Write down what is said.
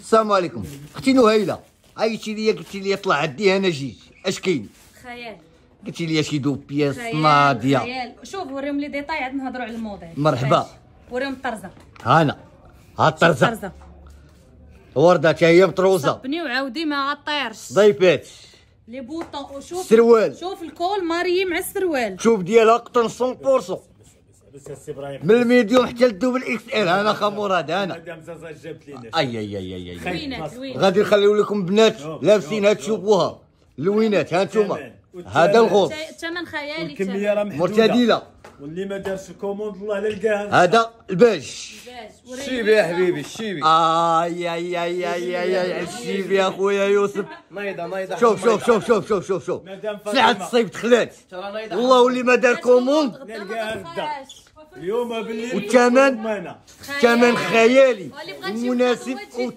السلام عليكم اختي نهيله عيطتي ليا قلتي لي طلع عندي انا جيت اش كاين خيال قلتي لي شي دو بياس ناضيه خيال شوف وريهم لي ديتاي عاد نهضروا على الموضوع مرحبا وريهم الطرزه هانا ها الطرزه ورده حتى مطروزه صبني وعاودي ما غطيرش ضيفات لي بوطون وشوف سروال شوف الكول ماري مع السروال شوف ديالها قطن 100% من الميديوم حتى للدوبل اكس ال انا خمور هذا انا اي اي اي اي غادي نخليو لكم بنات لابسين تشوفوها اللوينات ها انتوما هذا الغوص الثمن خيالي الكميه راه محدوده واللي ما دارش الكوموند الله لا لقاها هذا الباج الشيبي يا حبيبي الشيبي اي اي اي اي اي, آي الشيبي يا خويا يوسف نايضه نايضه شوف شوف شوف شوف شوف شوف شوف سلعة الصيف دخلت والله واللي ما دار كوموند اليوم بالليل والثمن الثمن خيالي ومناسب